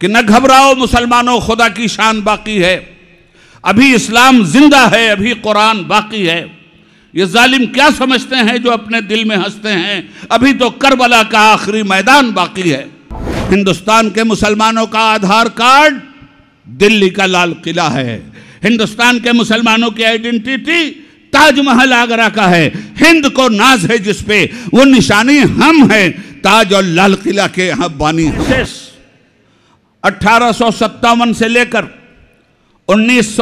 कि न घबराओ मुसलमानों खुदा की शान बाकी है अभी इस्लाम जिंदा है अभी कुरान बाकी है ये जालिम क्या समझते हैं जो अपने दिल में हंसते हैं अभी तो करबला का आखिरी मैदान बाकी है हिंदुस्तान के मुसलमानों का आधार कार्ड दिल्ली का लाल किला है हिंदुस्तान के मुसलमानों की आइडेंटिटी ताजमहल आगरा का है हिंद को नाज है जिसपे वो निशानी हम हैं ताज और लाल किला के यहाँ बानी है अट्ठारह से लेकर उन्नीस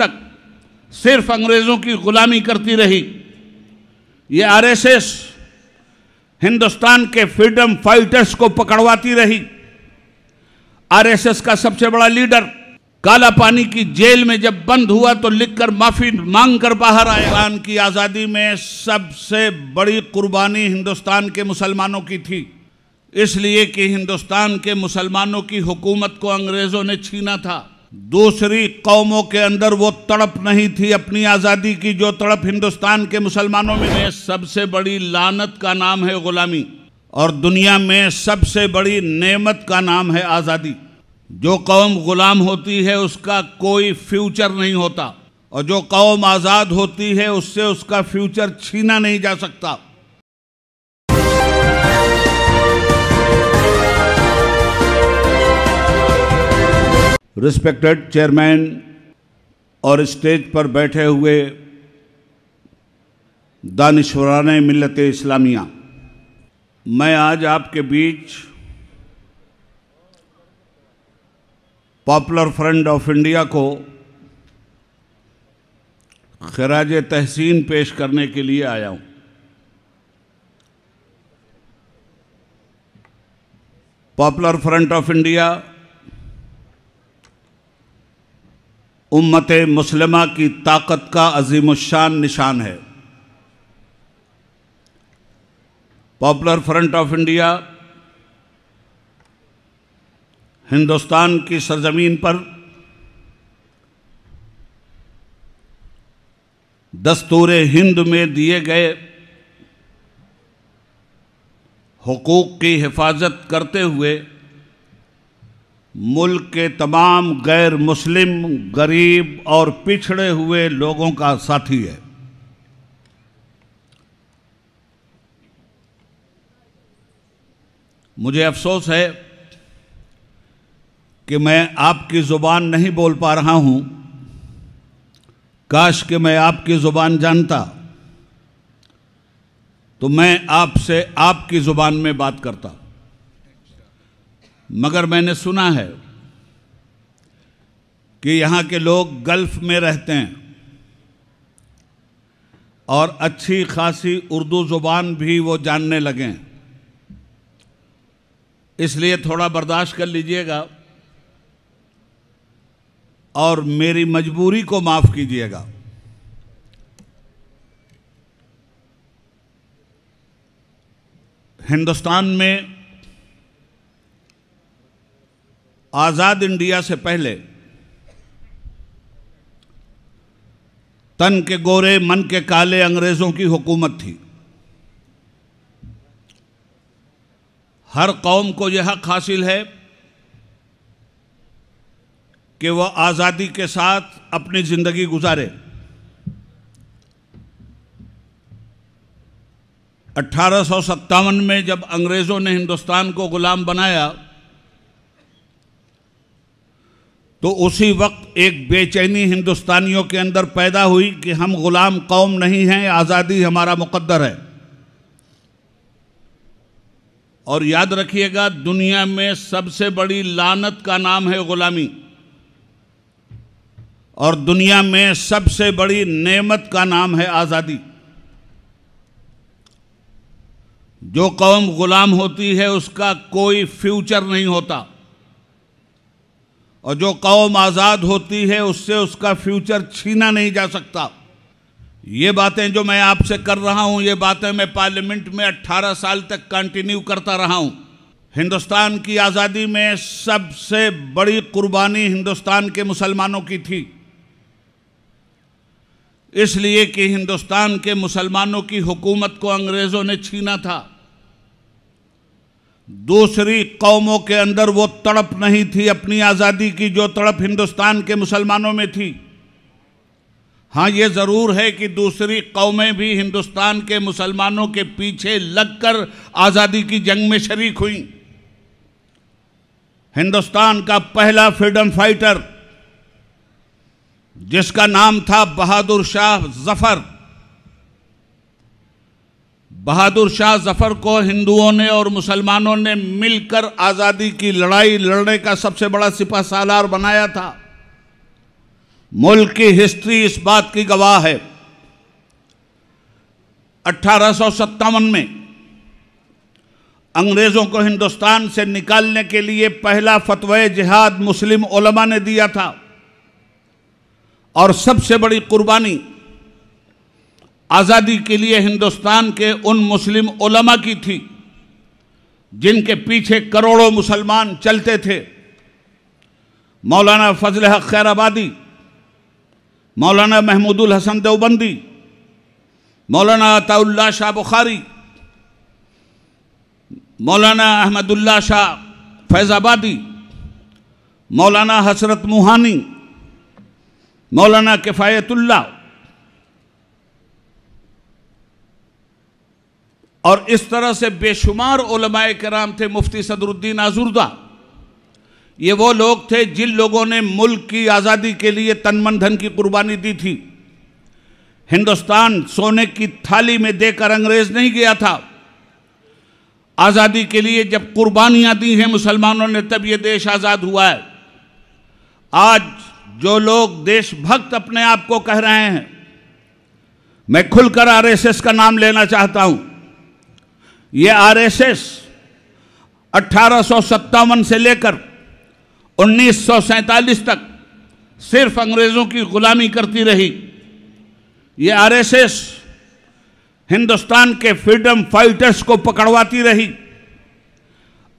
तक सिर्फ अंग्रेज़ों की ग़ुलामी करती रही ये आरएसएस हिंदुस्तान के फ्रीडम फाइटर्स को पकड़वाती रही आरएसएस का सबसे बड़ा लीडर काला पानी की जेल में जब बंद हुआ तो लिखकर माफी मांग कर बाहर आया ईरान की आज़ादी में सबसे बड़ी कुर्बानी हिंदुस्तान के मुसलमानों की थी इसलिए कि हिंदुस्तान के मुसलमानों की हुकूमत को अंग्रेज़ों ने छीना था दूसरी कौमों के अंदर वो तड़प नहीं थी अपनी आज़ादी की जो तड़प हिंदुस्तान के मुसलमानों में सबसे बड़ी लानत का नाम है ग़ुलामी और दुनिया में सबसे बड़ी नेमत का नाम है आज़ादी जो कौम ग़ुलाम होती है उसका कोई फ्यूचर नहीं होता और जो कौम आज़ाद होती है उससे उसका फ्यूचर छीना नहीं जा सकता रिस्पेक्टेड चेयरमैन और स्टेज पर बैठे हुए दानश्वरान मिलत इस्लामिया मैं आज आपके बीच पॉपुलर फ्रंट ऑफ इंडिया को खराज तहसीन पेश करने के लिए आया हूँ पॉपुलर फ्रंट ऑफ इंडिया उम्मत मुसलमा की ताकत का अजीमशान निशान है popular front of India Hindustan की सरजमीन पर दस्तूर हिंद में दिए गए हकूक़ की हिफाजत करते हुए मुल्क के तमाम गैर मुस्लिम गरीब और पिछड़े हुए लोगों का साथी है मुझे अफसोस है कि मैं आपकी ज़ुबान नहीं बोल पा रहा हूं काश कि मैं आपकी ज़ुबान जानता तो मैं आपसे आपकी ज़ुबान में बात करता मगर मैंने सुना है कि यहाँ के लोग गल्फ में रहते हैं और अच्छी खासी उर्दू ज़ुबान भी वो जानने लगे इसलिए थोड़ा बर्दाश्त कर लीजिएगा और मेरी मजबूरी को माफ़ कीजिएगा हिंदुस्तान में आज़ाद इंडिया से पहले तन के गोरे मन के काले अंग्रेज़ों की हुकूमत थी हर कौम को यह हक हासिल है कि वह आज़ादी के साथ अपनी ज़िंदगी गुजारे 1857 में जब अंग्रेज़ों ने हिंदुस्तान को गुलाम बनाया तो उसी वक्त एक बेचैनी हिंदुस्तानियों के अंदर पैदा हुई कि हम गुलाम कौम नहीं हैं आज़ादी हमारा मुकद्दर है और याद रखिएगा दुनिया में सबसे बड़ी लानत का नाम है ग़ुलामी और दुनिया में सबसे बड़ी नेमत का नाम है आज़ादी जो कौम ग़ुलाम होती है उसका कोई फ्यूचर नहीं होता और जो कौम आज़ाद होती है उससे उसका फ्यूचर छीना नहीं जा सकता ये बातें जो मैं आपसे कर रहा हूँ ये बातें मैं पार्लियामेंट में 18 साल तक कंटिन्यू करता रहा हूँ हिंदुस्तान की आज़ादी में सबसे बड़ी कुर्बानी हिंदुस्तान के मुसलमानों की थी इसलिए कि हिंदुस्तान के मुसलमानों की हुकूमत को अंग्रेज़ों ने छीना था दूसरी कौमों के अंदर वो तड़प नहीं थी अपनी आज़ादी की जो तड़प हिंदुस्तान के मुसलमानों में थी हाँ ये ज़रूर है कि दूसरी कौमें भी हिंदुस्तान के मुसलमानों के पीछे लगकर आज़ादी की जंग में शरीक हुई हिंदुस्तान का पहला फ्रीडम फाइटर जिसका नाम था बहादुर शाह जफ़र बहादुर शाह जफर को हिंदुओं ने और मुसलमानों ने मिलकर आज़ादी की लड़ाई लड़ने का सबसे बड़ा सिपा सालार बनाया था मुल्क की हिस्ट्री इस बात की गवाह है अठारह में अंग्रेज़ों को हिंदुस्तान से निकालने के लिए पहला फतवा जिहाद मुस्लिम ओलमा ने दिया था और सबसे बड़ी कुर्बानी आज़ादी के लिए हिंदुस्तान के उन मुस्लिम उलमा की थी जिनके पीछे करोड़ों मुसलमान चलते थे मौलाना फजल हक खैराबादी मौलाना महमूदुल हसन देवबंदी मौलाना अताउल्ला शाह बुखारी मौलाना अहमदुल्ला शाह फैज़ाबादी मौलाना हसरत मुहानी मौलाना किफ़ायतुल्ला और इस तरह से बेशुमार ओलमाए कराम थे मुफ्ती सदरुद्दीन आजुर्दा ये वो लोग थे जिन लोगों ने मुल्क की आज़ादी के लिए तन मन धन की कुर्बानी दी थी हिंदुस्तान सोने की थाली में देकर अंग्रेज़ नहीं गया था आज़ादी के लिए जब कुर्बानियां दी हैं मुसलमानों ने तब ये देश आज़ाद हुआ है आज जो लोग देशभक्त अपने आप को कह रहे हैं मैं खुलकर आरएसएस का नाम लेना चाहता हूं ये आरएसएस अट्ठारह से लेकर उन्नीस तक सिर्फ अंग्रेज़ों की गुलामी करती रही ये आरएसएस हिंदुस्तान के फ्रीडम फाइटर्स को पकड़वाती रही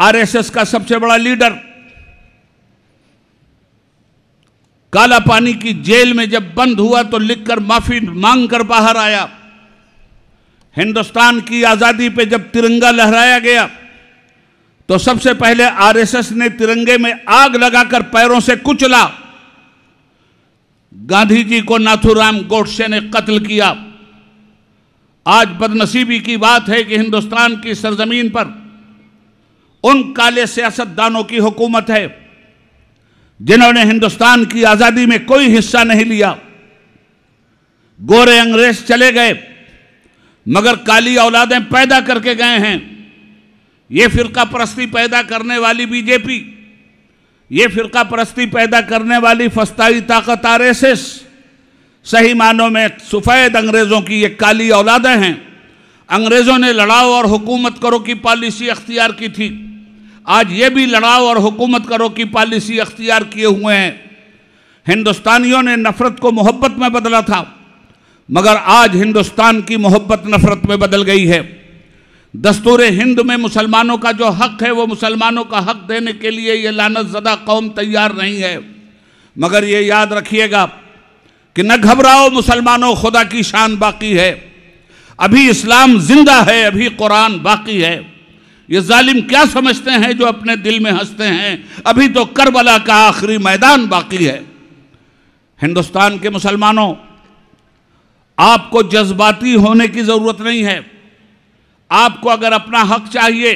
आरएसएस का सबसे बड़ा लीडर काला पानी की जेल में जब बंद हुआ तो लिखकर माफी मांगकर बाहर आया हिंदुस्तान की आज़ादी पे जब तिरंगा लहराया गया तो सबसे पहले आरएसएस ने तिरंगे में आग लगाकर पैरों से कुचला गांधी जी को नाथुराम गोडसे ने कत्ल किया आज बदनसीबी की बात है कि हिंदुस्तान की सरजमीन पर उन काले सियासतदानों की हुकूमत है जिन्होंने हिंदुस्तान की आज़ादी में कोई हिस्सा नहीं लिया गोरे अंग्रेज चले गए मगर काली औलादें पैदा करके गए हैं ये फिरका परस्ती पैदा करने वाली बीजेपी ये फिरका परस्ती पैदा करने वाली फस्ताई ताकत आर एस एस सही मानों में सफ़ेद अंग्रेज़ों की ये काली औलादें हैं अंग्रेज़ों ने लड़ाओ और हुकूमत करो की पॉलिसी अख्तियार की थी आज ये भी लड़ाओ और हुकूमत करो की पॉलिसी अख्तियार किए हुए हैं हिंदुस्तानियों ने नफ़रत को मोहब्बत में बदला था मगर आज हिंदुस्तान की मोहब्बत नफरत में बदल गई है दस्तूर हिंद में मुसलमानों का जो हक है वो मुसलमानों का हक देने के लिए ये लानत ज़दा कौम तैयार नहीं है मगर ये याद रखिएगा कि न घबराओ मुसलमानों खुदा की शान बाकी है अभी इस्लाम जिंदा है अभी कुरान बाकी है ये जालिम क्या समझते हैं जो अपने दिल में हंसते हैं अभी तो करबला का आखिरी मैदान बाकी है हिंदुस्तान के मुसलमानों आपको जज्बाती होने की ज़रूरत नहीं है आपको अगर अपना हक चाहिए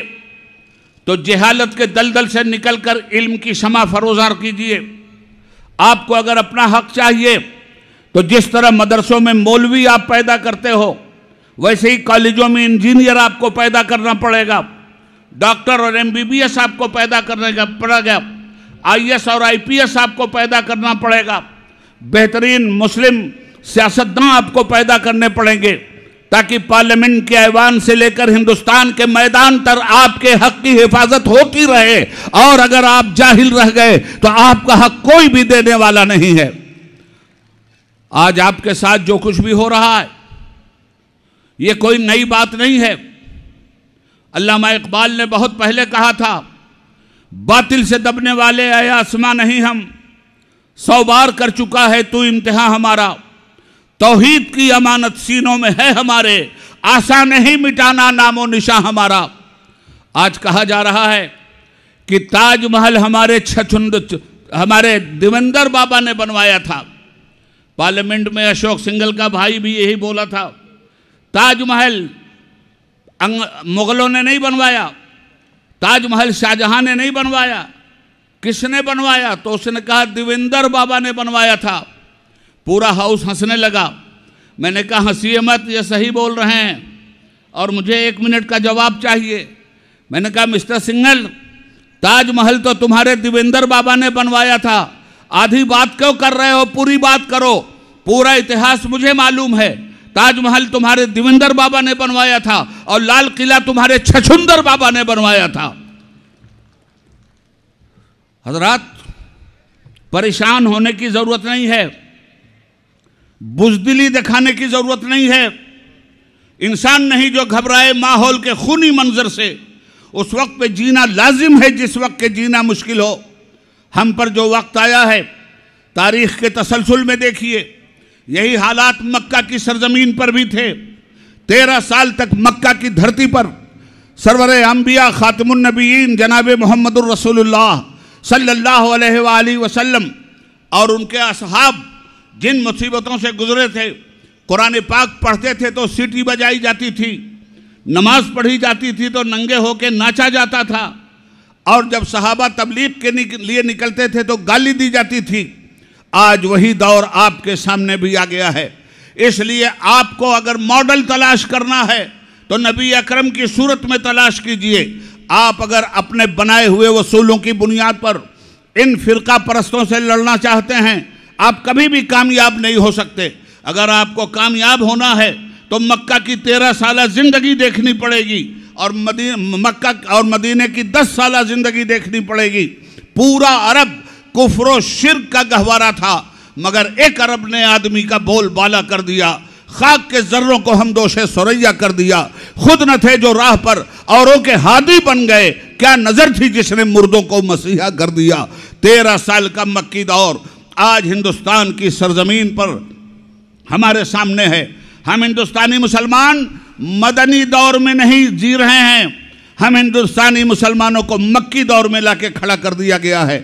तो जहालत के दलदल से निकलकर इल्म की शमा फरोजार कीजिए आपको अगर अपना हक चाहिए तो जिस तरह मदरसों में मौलवी आप पैदा करते हो वैसे ही कॉलेजों में इंजीनियर आपको पैदा करना पड़ेगा डॉक्टर और एमबीबीएस आपको पैदा करने का पड़ेगा आईएएस और आईपीएस आपको पैदा करना पड़ेगा बेहतरीन मुस्लिम सियासतदान आपको पैदा करने पड़ेंगे ताकि पार्लियामेंट के ऐवान से लेकर हिंदुस्तान के मैदान तक आपके हक की हिफाजत होती रहे और अगर आप जाहिल रह गए तो आपका हक कोई भी देने वाला नहीं है आज आपके साथ जो कुछ भी हो रहा है ये कोई नई बात नहीं है अल्लामा इकबाल ने बहुत पहले कहा था बातिल से दबने वाले आया आसमां नहीं हम सौ बार कर चुका है तू इम्तहा हमारा तोहीद की अमानत सीनों में है हमारे आशा नहीं मिटाना नामो निशा हमारा आज कहा जा रहा है कि ताजमहल हमारे छछुंद हमारे दिवंदर बाबा ने बनवाया था पार्लियामेंट में अशोक सिंघल का भाई भी यही बोला था ताजमहल मुगलों ने नहीं बनवाया ताजमहल शाहजहां ने नहीं बनवाया किसने बनवाया तो उसने कहा दिवेंदर बाबा ने बनवाया था पूरा हाउस हंसने लगा मैंने कहा हंसी मत ये सही बोल रहे हैं और मुझे एक मिनट का जवाब चाहिए मैंने कहा मिस्टर सिंगल ताजमहल तो तुम्हारे दिवेंद्र बाबा ने बनवाया था आधी बात क्यों कर रहे हो पूरी बात करो पूरा इतिहास मुझे मालूम है ताजमहल तुम्हारे दिवेंद्र बाबा ने बनवाया था और लाल किला तुम्हारे छछुंदर बाबा ने बनवाया था हजरात परेशान होने की ज़रूरत नहीं है बुजदिली दिखाने की ज़रूरत नहीं है इंसान नहीं जो घबराए माहौल के खूनी मंजर से उस वक्त पे जीना लाजिम है जिस वक्त के जीना मुश्किल हो हम पर जो वक्त आया है तारीख के तसलसल में देखिए यही हालात मक्का की सरजमीन पर भी थे तेरह साल तक मक्का की धरती पर सरवर अम्बिया ख़ातमनबीन जनाब मोहम्मद रसोल्ला सल्ला वसम और उनके असहाब जिन मुसीबतों से गुजरे थे कुरान पाक पढ़ते थे तो सीटी बजाई जाती थी नमाज पढ़ी जाती थी तो नंगे होके नाचा जाता था और जब सहाबा तबलीग के लिए निकलते थे तो गाली दी जाती थी आज वही दौर आपके सामने भी आ गया है इसलिए आपको अगर मॉडल तलाश करना है तो नबी अकरम की सूरत में तलाश कीजिए आप अगर अपने बनाए हुए वसूलों की बुनियाद पर इन फ़िरका परस्तों से लड़ना चाहते हैं आप कभी भी कामयाब नहीं हो सकते अगर आपको कामयाब होना है तो मक्का की तेरह साल ज़िंदगी देखनी पड़ेगी और मदी मक्का और मदीने की दस साल ज़िंदगी देखनी पड़ेगी पूरा अरब कुफर शिरक का गहवारा था मगर एक अरब ने आदमी का बोल बाला कर दिया खाक के जर्रों को हम दोषे सुरैया कर दिया खुद न थे जो राह पर औरों के हादी बन गए क्या नज़र थी जिसने मुर्दों को मसीहा कर दिया तेरह साल का मक्की दौर आज हिंदुस्तान की सरजमीन पर हमारे सामने है हम हिंदुस्तानी मुसलमान मदनी दौर में नहीं जी रहे हैं हम हिंदुस्तानी मुसलमानों को मक्की दौर में लाके खड़ा कर दिया गया है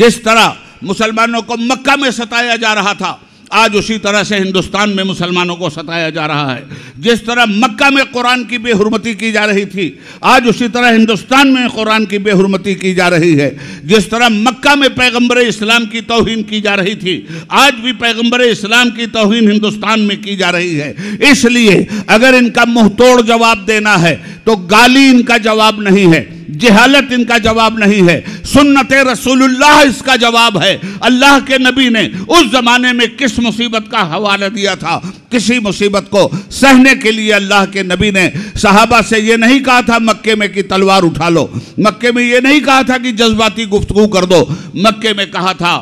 जिस तरह मुसलमानों को मक्का में सताया जा रहा था आज उसी तरह से हिंदुस्तान में मुसलमानों को सताया जा रहा है जिस तरह मक्का में कुरान की बेहरमती की जा रही थी आज उसी तरह हिंदुस्तान में कुरान की बेहरमती की जा रही है जिस तरह मक्का में पैगंबर इस्लाम की तोहन की जा रही थी आज भी पैगंबर इस्लाम की तोहन हिंदुस्तान में की जा रही है इसलिए अगर इनका मुंह तोड़ जवाब देना है तो गाली इनका जवाब नहीं है जहालत इनका जवाब नहीं है सुन्नत रसूलुल्लाह इसका जवाब है अल्लाह के नबी ने उस ज़माने में किस मुसीबत का हवाला दिया था किसी मुसीबत को सहने के लिए अल्लाह के नबी ने साहबा से यह नहीं कहा था मक्के में कि तलवार उठा लो मक्के में यह नहीं कहा था कि जज्बाती गुफ्तु कर दो मक्के में कहा था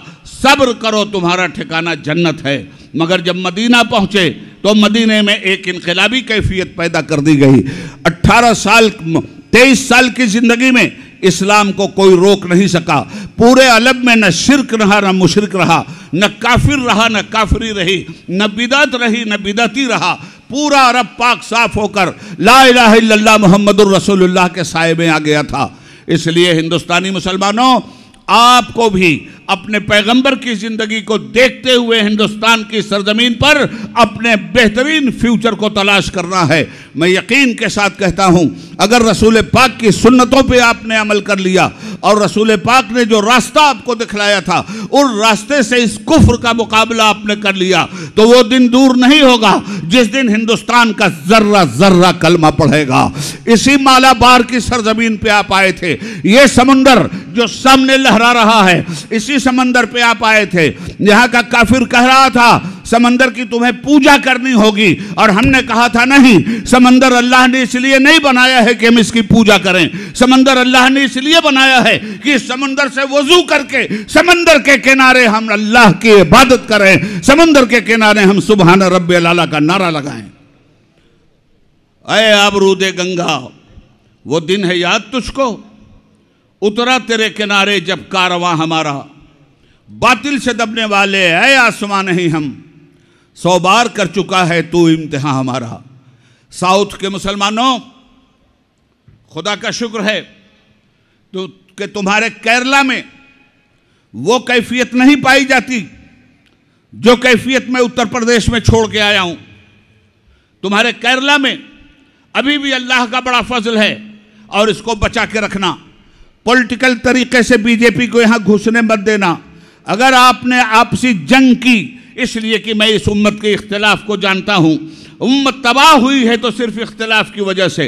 सब्र करो तुम्हारा ठिकाना जन्नत है मगर जब मदीना पहुंचे तो मदीने में एक इनकलाबी कैफियत पैदा कर दी गई अट्ठारह साल तेईस साल की जिंदगी में इस्लाम को कोई रोक नहीं सका पूरे अलब में न शिरक रहा न मुशरक रहा न काफिर रहा न काफरी रही न बिदात रही न बिदाती रहा पूरा अरब पाक साफ होकर ला मोहम्मद रसोल्ला के साय में आ गया था इसलिए हिंदुस्तानी मुसलमानों आपको भी अपने पैगंबर की ज़िंदगी को देखते हुए हिंदुस्तान की सरजमीन पर अपने बेहतरीन फ्यूचर को तलाश करना है मैं यकीन के साथ कहता हूं अगर रसूल पाक की सुन्नतों पे आपने अमल कर लिया और रसूल पाक ने जो रास्ता आपको दिखलाया था उस रास्ते से इस कुफ्र का मुकाबला आपने कर लिया तो वो दिन दूर नहीं होगा जिस दिन हिंदुस्तान का जर्रा जर्रा कलमा पढ़ेगा इसी मालाबार की सरजमीन पे आप आए थे ये समुंदर जो सामने लहरा रहा है इसी भी समंदर पे आप आए थे यहाँ का काफिर कह रहा था समंदर की तुम्हें पूजा करनी होगी और हमने कहा था नहीं समंदर अल्लाह ने इसलिए नहीं बनाया है कि हम इसकी पूजा करें समंदर अल्लाह ने इसलिए बनाया है कि समंदर से वजू करके समंदर के किनारे हम अल्लाह की इबादत करें समंदर के किनारे हम सुबहान रब लाला का नारा लगाएं अय अब रूदे गंगा वो दिन है याद तुझको उतरा तेरे किनारे जब कारवा हमारा बातिल से दबने वाले है आसमान नहीं हम सौ बार कर चुका है तू इम्तहा हमारा साउथ के मुसलमानों खुदा का शुक्र है तो कि तुम्हारे केरला में वो कैफियत नहीं पाई जाती जो कैफियत मैं उत्तर प्रदेश में छोड़ के आया हूं तुम्हारे केरला में अभी भी अल्लाह का बड़ा फजल है और इसको बचा के रखना पॉलिटिकल तरीके से बीजेपी को यहां घुसने मत देना अगर आपने आपसी जंग की इसलिए कि मैं इस उम्मत के इख्तलाफ को जानता हूँ उम्मत तबाह हुई है तो सिर्फ इख्तलाफ की वजह से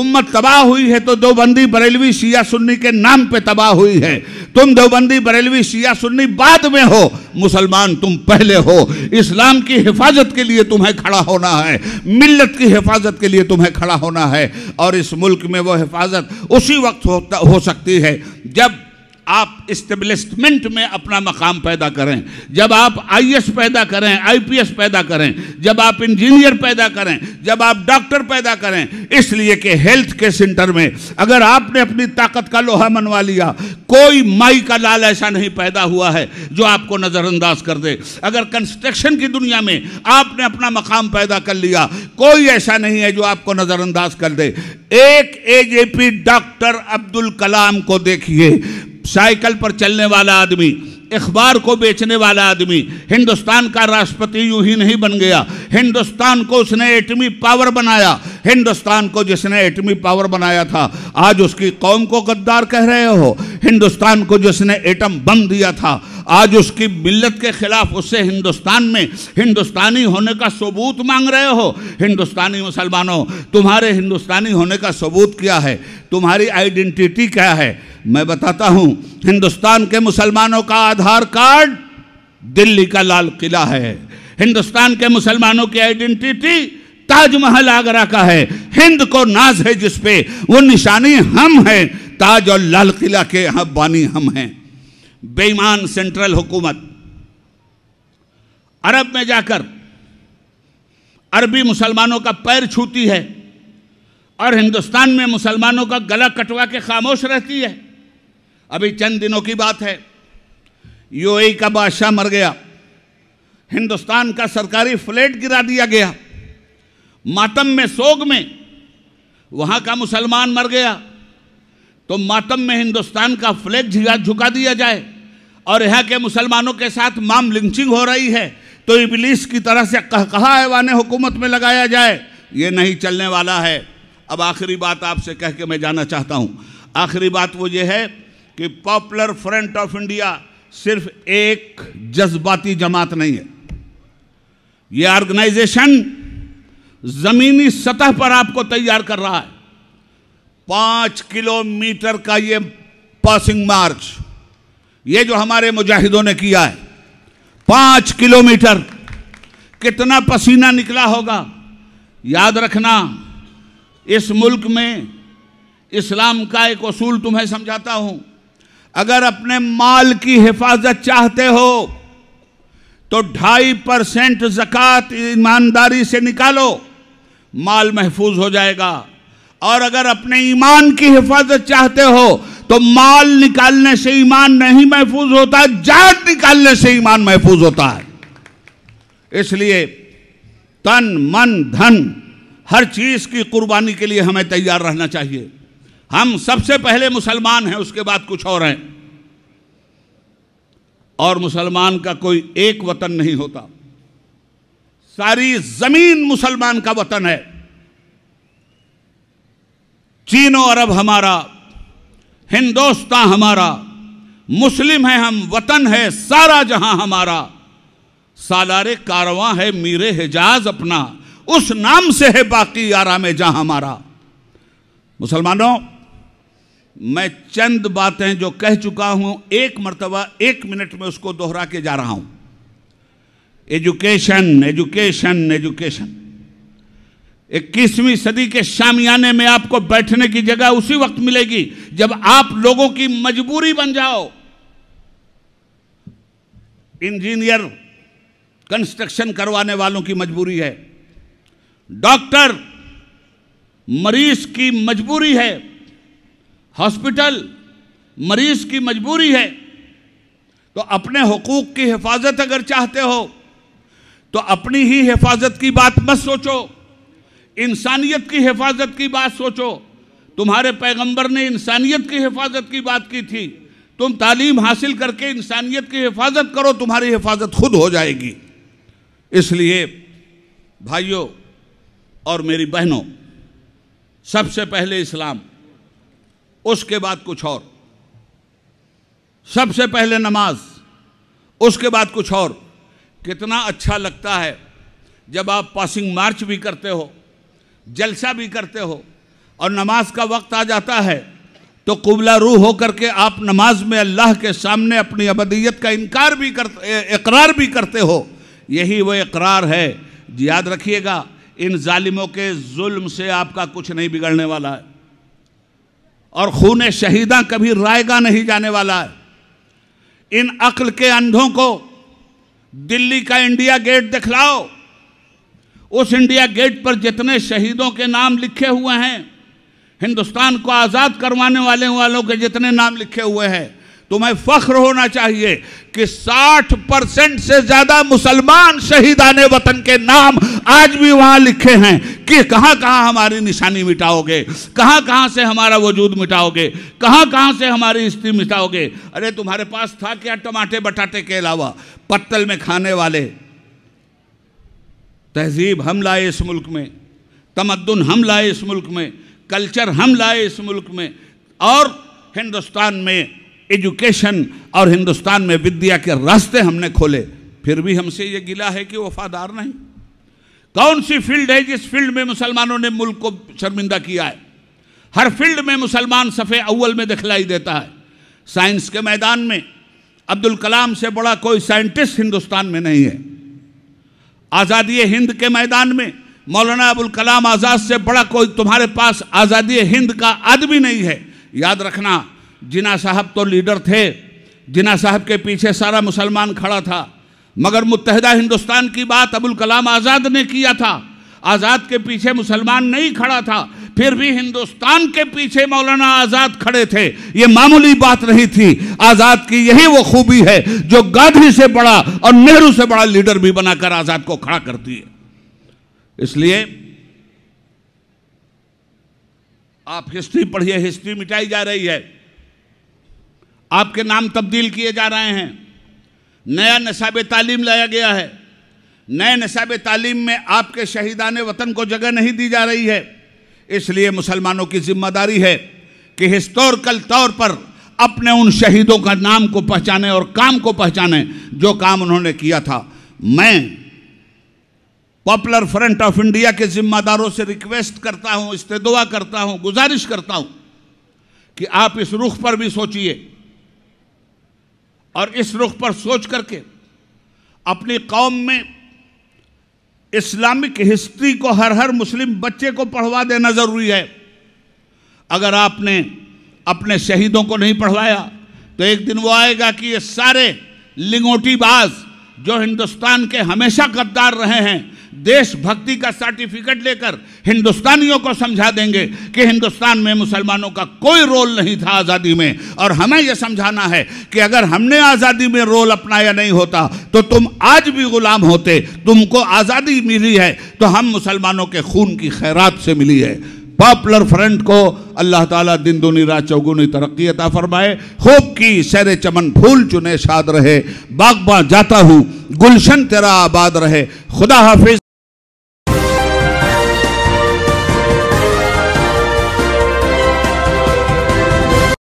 उम्मत तबाह हुई है तो देवबंदी बरेलवी शिया सुन्नी के नाम पे तबाह हुई है तुम देवबंदी बरेलवी शिया सुन्नी बाद में हो मुसलमान तुम पहले हो इस्लाम की हिफाजत के लिए तुम्हें खड़ा होना है मिल्लत की हिफाजत के लिए तुम्हें खड़ा होना है और इस मुल्क में वो हिफाजत उसी वक्त हो, हो सकती है जब आप इस्टेब्लिशमेंट में अपना मकाम पैदा करें जब आप आईएएस पैदा करें आईपीएस पैदा करें जब आप इंजीनियर पैदा करें जब आप डॉक्टर पैदा करें इसलिए कि हेल्थ के सेंटर में अगर आपने अपनी ताकत का लोहा मनवा लिया कोई माई का लाल ऐसा नहीं पैदा हुआ है जो आपको नज़रअंदाज कर दे अगर कंस्ट्रक्शन की दुनिया में आपने अपना मकाम पैदा कर लिया कोई ऐसा नहीं है जो आपको नज़रअंदाज कर दे एक एजेपी डॉक्टर अब्दुल कलाम को देखिए साइकिल पर चलने वाला आदमी अखबार को बेचने वाला आदमी हिंदुस्तान का राष्ट्रपति यूं ही नहीं बन गया हिंदुस्तान को उसने एटमी पावर बनाया हिंदुस्तान को जिसने एटमी पावर बनाया था आज उसकी कौम को गद्दार कह रहे हो हिंदुस्तान को जिसने एटम बम दिया था आज उसकी मिल्लत के खिलाफ उससे हिंदुस्तान में हिंदुस्तानी होने का सबूत मांग रहे हो हिंदुस्तानी मुसलमानों तुम्हारे हिंदुस्तानी होने का सबूत क्या है तुम्हारी आइडेंटिटी क्या है मैं बताता हूं हिंदुस्तान के मुसलमानों का आधार कार्ड दिल्ली का लाल किला है हिंदुस्तान के मुसलमानों की आइडेंटिटी ताजमहल आगरा का है हिंद को नाज है जिसपे वो निशानी हम हैं ताज और लाल किला के यहां बानी हम हैं बेईमान सेंट्रल हुकूमत अरब में जाकर अरबी मुसलमानों का पैर छूती है और हिंदुस्तान में मुसलमानों का गला कटवा के खामोश रहती है अभी चंद दिनों की बात है यूएई का बादशाह मर गया हिंदुस्तान का सरकारी फ्लैट गिरा दिया गया मातम में सोग में वहाँ का मुसलमान मर गया तो मातम में हिंदुस्तान का फ्लैग झुका दिया जाए और यहाँ के मुसलमानों के साथ माम लिंचिंग हो रही है तो इबलीस की तरह से कह कहा है वाने हुकूमत में लगाया जाए ये नहीं चलने वाला है अब आखिरी बात आपसे कह के मैं जाना चाहता हूँ आखिरी बात वो ये है कि पॉपुलर फ्रंट ऑफ इंडिया सिर्फ एक जज्बाती जमात नहीं है यह ऑर्गेनाइजेशन जमीनी सतह पर आपको तैयार कर रहा है पांच किलोमीटर का यह पासिंग मार्च ये जो हमारे मुजाहिदों ने किया है पांच किलोमीटर कितना पसीना निकला होगा याद रखना इस मुल्क में इस्लाम का एक असूल तुम्हें समझाता हूं अगर अपने माल की हिफाजत चाहते हो तो ढाई परसेंट जक़ात ईमानदारी से निकालो माल महफूज हो जाएगा और अगर अपने ईमान की हिफाजत चाहते हो तो माल निकालने से ईमान नहीं महफूज होता जान निकालने से ईमान महफूज होता है इसलिए तन मन धन हर चीज़ की कुर्बानी के लिए हमें तैयार रहना चाहिए हम सबसे पहले मुसलमान हैं उसके बाद कुछ और हैं और मुसलमान का कोई एक वतन नहीं होता सारी जमीन मुसलमान का वतन है चीनों अरब हमारा हिंदोस्तान हमारा मुस्लिम है हम वतन है सारा जहां हमारा सालारे कारवां है मीरे हिजाज अपना उस नाम से है बाकी आराम जहां हमारा मुसलमानों मैं चंद बातें जो कह चुका हूं एक मरतबा एक मिनट में उसको दोहरा के जा रहा हूं एजुकेशन एजुकेशन एजुकेशन इक्कीसवीं सदी के शामियाने में आपको बैठने की जगह उसी वक्त मिलेगी जब आप लोगों की मजबूरी बन जाओ इंजीनियर कंस्ट्रक्शन करवाने वालों की मजबूरी है डॉक्टर मरीज की मजबूरी है हॉस्पिटल मरीज की मजबूरी है तो अपने हकूक़ की हिफाजत अगर चाहते हो तो अपनी ही हिफाजत की बात मत सोचो इंसानियत की हिफाजत की बात सोचो तुम्हारे पैगंबर ने इंसानियत की हिफाजत की बात की थी तुम तालीम हासिल करके इंसानियत की हिफाजत करो तुम्हारी हिफाजत खुद हो जाएगी इसलिए भाइयों और मेरी बहनों सबसे पहले इस्लाम उसके बाद कुछ और सबसे पहले नमाज उसके बाद कुछ और कितना अच्छा लगता है जब आप पासिंग मार्च भी करते हो जलसा भी करते हो और नमाज का वक्त आ जाता है तो कुबला रूह होकर के आप नमाज में अल्लाह के सामने अपनी अबदियत का इनकार भी कर इकरार भी करते हो यही वो इकरार है याद रखिएगा इन ालिमों के जुल्म से आपका कुछ नहीं बिगड़ने वाला है और खून शहीदा कभी रायगा नहीं जाने वाला है इन अक्ल के अंधों को दिल्ली का इंडिया गेट दिखलाओ उस इंडिया गेट पर जितने शहीदों के नाम लिखे हुए हैं हिंदुस्तान को आज़ाद करवाने वाले वालों के जितने नाम लिखे हुए हैं तुम्हें फख्र होना चाहिए कि 60 परसेंट से ज्यादा मुसलमान शहीदान वतन के नाम आज भी वहां लिखे हैं कि कहां कहां हमारी निशानी मिटाओगे कहां कहां से हमारा वजूद मिटाओगे कहां कहां से हमारी हिस्ट्री मिटाओगे अरे तुम्हारे पास था क्या टमाटे बटाटे के अलावा पत्तल में खाने वाले तहजीब हम लाए इस मुल्क में तमद्दन हम लाए इस मुल्क में कल्चर हम लाए इस मुल्क में और हिंदुस्तान में एजुकेशन और हिंदुस्तान में विद्या के रास्ते हमने खोले फिर भी हमसे ये गिला है कि वफादार नहीं कौन सी फील्ड है जिस फील्ड में मुसलमानों ने मुल्क को शर्मिंदा किया है हर फील्ड में मुसलमान सफ़े अव्वल में दिखलाई देता है साइंस के मैदान में अब्दुल कलाम से बड़ा कोई साइंटिस्ट हिंदुस्तान में नहीं है आज़ादी हिंद के मैदान में मौलाना अबुल कलाम आज़ाद से बड़ा कोई तुम्हारे पास आज़ादी हिंद का आदमी नहीं है याद रखना जिना साहब तो लीडर थे जिना साहब के पीछे सारा मुसलमान खड़ा था मगर मुतहदा हिंदुस्तान की बात अबुल कलाम आज़ाद ने किया था आज़ाद के पीछे मुसलमान नहीं खड़ा था फिर भी हिंदुस्तान के पीछे मौलाना आज़ाद खड़े थे ये मामूली बात नहीं थी आज़ाद की यही वो खूबी है जो गांधी से बड़ा और नेहरू से बड़ा लीडर भी बनाकर आज़ाद को खड़ा करती है इसलिए आप हिस्ट्री पढ़िए हिस्ट्री मिटाई जा रही है आपके नाम तब्दील किए जा रहे हैं नया नसाब तालीम लाया गया है नए नसाब तालीम में आपके शहीदान वतन को जगह नहीं दी जा रही है इसलिए मुसलमानों की जिम्मेदारी है कि हिस्टोरिकल तौर पर अपने उन शहीदों का नाम को पहचाने और काम को पहचाने जो काम उन्होंने किया था मैं पॉपुलर फ्रंट ऑफ इंडिया के जिम्मेदारों से रिक्वेस्ट करता हूं इस्तेदुआ करता हूं गुजारिश करता हूं कि आप इस रुख पर भी सोचिए और इस रुख पर सोच करके अपनी कौम में इस्लामिक हिस्ट्री को हर हर मुस्लिम बच्चे को पढ़वा देना ज़रूरी है अगर आपने अपने शहीदों को नहीं पढ़वाया तो एक दिन वो आएगा कि ये सारे लिंगोटीबाज जो हिंदुस्तान के हमेशा गद्दार रहे हैं देशभक्ति का सर्टिफिकेट लेकर हिंदुस्तानियों को समझा देंगे कि हिंदुस्तान में मुसलमानों का कोई रोल नहीं था आज़ादी में और हमें यह समझाना है कि अगर हमने आज़ादी में रोल अपनाया नहीं होता तो तुम आज भी गुलाम होते तुमको आज़ादी मिली है तो हम मुसलमानों के खून की खैरात से मिली है पॉपुलर फ्रंट को अल्लाह ताला दिन दुनी रात चौगुनी तरक्की अता फरमाए खूब की सैर चमन फूल चुने शाद रहे बागबा जाता हूँ गुलशन तेरा आबाद रहे खुदा हाफिज